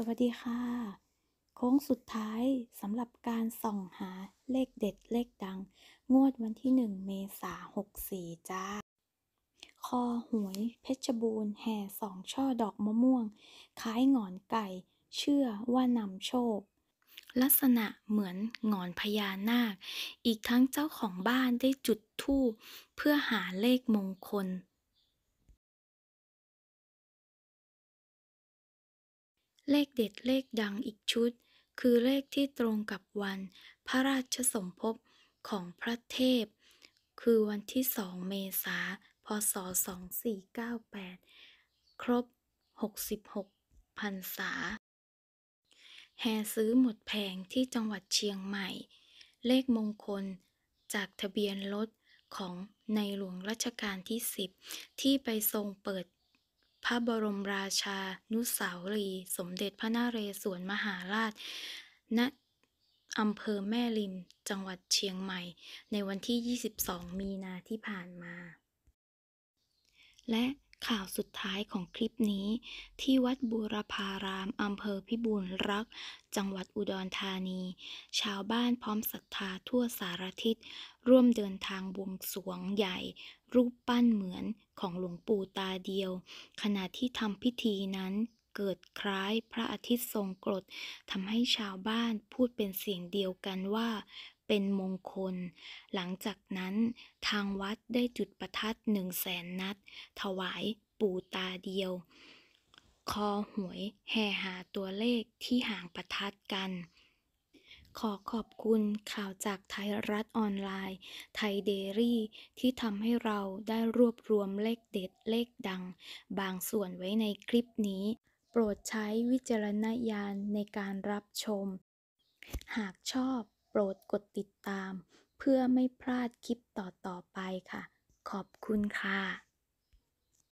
สวัสดีค่ะ โค้งสุดท้ายสำหรับการส่องหาเลขเด็ดเลขดัง งวดวันที่1เมษาหกสี่จ้าคอหวยเพชรบูรณ์แห่สองช่อดอกมะม่วงคล้ายหงอนไก่ เชื่อว่านำโชค ลักษณะเหมือนหงอนพญานาค อีกทั้งเจ้าของบ้านได้จุดธูปเพื่อหาเลขมงคลเลขเด็ดเลขดังอีกชุด คือเลขที่ตรงกับวันพระราชสมภพของพระเทพ คือวันที่สองเมษาพศ 2498 ครบ 66พรรษา แห่ซื้อหมดแพงที่จังหวัดเชียงใหม่ เลขมงคลจากทะเบียนรถของในหลวงรัชกาลที่ 10 ที่ไปทรงเปิดพระบรมราชา นุสาวรี สมเด็จพระนเรศวรมหาราช ณอำเภอแม่ริมจังหวัดเชียงใหม่ ในวันที่ 22 มีนาที่ผ่านมา และข่าวสุดท้ายของคลิปนี้ ที่วัดบูรพารามอำเภอพิบูลรัก จังหวัดอุดรธานี ชาวบ้านพร้อมศรัทธาทั่วสารทิศร่วมเดินทางบวงสวงใหญ่ รูปปั้นเหมือนของหลวงปู่ตาเดียว ขณะที่ทำพิธีนั้น เกิดคล้ายพระอาทิตย์ทรงกรดทำให้ชาวบ้านพูดเป็นเสียงเดียวกันว่าเป็นมงคล หลังจากนั้นทางวัดได้จุดประทัดหนึ่งแสนนัด ถวายปู่ตาเดียว คอหวยแห่หาตัวเลขที่ห่างประทัดกัน ขอขอบคุณข่าวจากไทยรัฐออนไลน์ ไทยเดรี่ ที่ทำให้เราได้รวบรวมเลขเด็ดเลขดัง บางส่วนไว้ในคลิปนี้ โปรดใช้วิจารณญาณในการรับชม หากชอบโปรดกดติดตาม เพื่อไม่พลาดคลิปต่อๆไปค่ะ ขอบคุณค่ะ